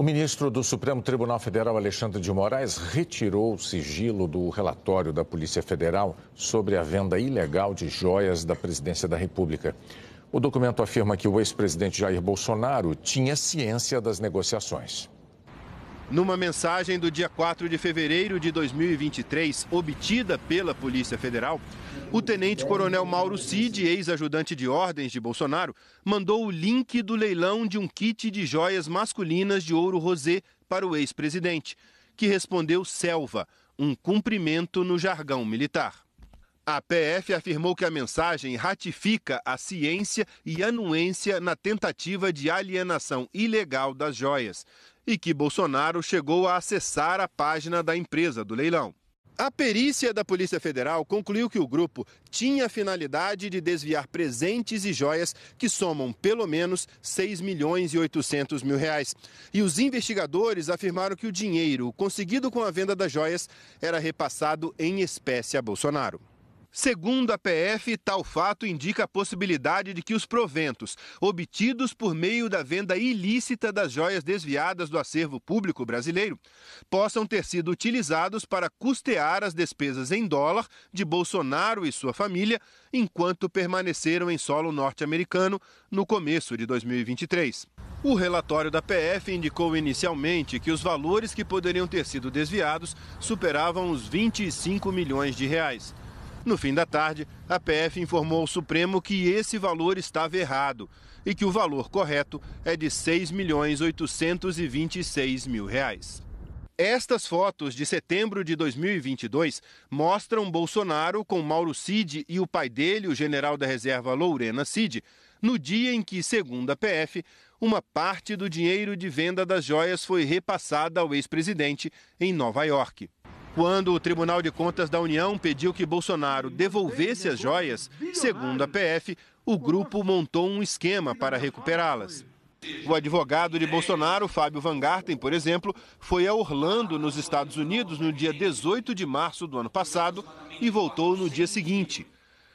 O ministro do Supremo Tribunal Federal, Alexandre de Moraes, retirou o sigilo do relatório da Polícia Federal sobre a venda ilegal de joias da presidência da República. O documento afirma que o ex-presidente Jair Bolsonaro tinha ciência das negociações. Numa mensagem do dia 4 de fevereiro de 2023, obtida pela Polícia Federal, o tenente-coronel Mauro Cid, ex-ajudante de ordens de Bolsonaro, mandou o link do leilão de um kit de joias masculinas de ouro rosé para o ex-presidente, que respondeu selva, um cumprimento no jargão militar. A PF afirmou que a mensagem ratifica a ciência e anuência na tentativa de alienação ilegal das joias e que Bolsonaro chegou a acessar a página da empresa do leilão. A perícia da Polícia Federal concluiu que o grupo tinha a finalidade de desviar presentes e joias que somam pelo menos 6 milhões e 800 mil reais. E os investigadores afirmaram que o dinheiro conseguido com a venda das joias era repassado em espécie a Bolsonaro. Segundo a PF, tal fato indica a possibilidade de que os proventos, obtidos por meio da venda ilícita das joias desviadas do acervo público brasileiro, possam ter sido utilizados para custear as despesas em dólar de Bolsonaro e sua família enquanto permaneceram em solo norte-americano no começo de 2023. O relatório da PF indicou inicialmente que os valores que poderiam ter sido desviados superavam os 25 milhões de reais. No fim da tarde, a PF informou ao Supremo que esse valor estava errado e que o valor correto é de R$ 6.826.000. Estas fotos de setembro de 2022 mostram Bolsonaro com Mauro Cid e o pai dele, o general da reserva Lourena Cid, no dia em que, segundo a PF, uma parte do dinheiro de venda das joias foi repassada ao ex-presidente em Nova York quando o Tribunal de Contas da União pediu que Bolsonaro devolvesse as joias, segundo a PF, o grupo montou um esquema para recuperá-las. O advogado de Bolsonaro, Fábio Van Garten, por exemplo, foi a Orlando, nos Estados Unidos, no dia 18 de março do ano passado e voltou no dia seguinte.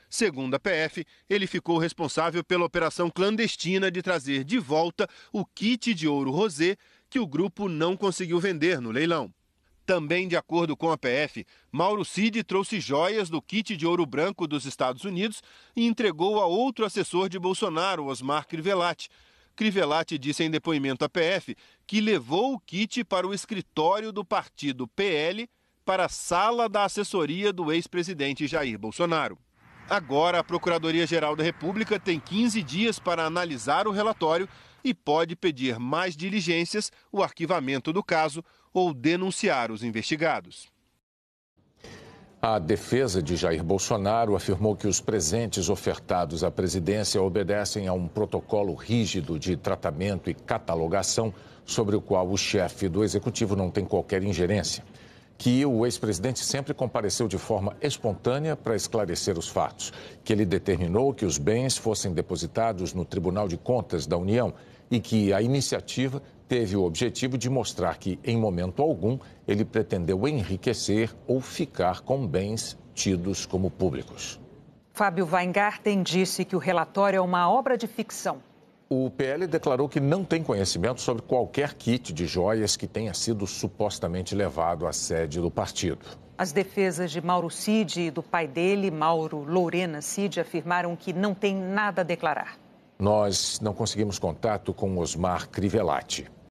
Segundo a PF, ele ficou responsável pela operação clandestina de trazer de volta o kit de ouro rosé que o grupo não conseguiu vender no leilão. Também de acordo com a PF, Mauro Cid trouxe joias do kit de ouro branco dos Estados Unidos e entregou a outro assessor de Bolsonaro, Osmar Crivellati. Crivellati disse em depoimento à PF que levou o kit para o escritório do partido PL para a sala da assessoria do ex-presidente Jair Bolsonaro. Agora, a Procuradoria-Geral da República tem 15 dias para analisar o relatório e pode pedir mais diligências, o arquivamento do caso ou denunciar os investigados. A defesa de Jair Bolsonaro afirmou que os presentes ofertados à presidência obedecem a um protocolo rígido de tratamento e catalogação sobre o qual o chefe do executivo não tem qualquer ingerência. Que o ex-presidente sempre compareceu de forma espontânea para esclarecer os fatos. Que ele determinou que os bens fossem depositados no Tribunal de Contas da União e que a iniciativa teve o objetivo de mostrar que, em momento algum, ele pretendeu enriquecer ou ficar com bens tidos como públicos. Fábio Weingarten disse que o relatório é uma obra de ficção. O PL declarou que não tem conhecimento sobre qualquer kit de joias que tenha sido supostamente levado à sede do partido. As defesas de Mauro Cid e do pai dele, Mauro Lorena Cid, afirmaram que não tem nada a declarar. Nós não conseguimos contato com Osmar Crivellati.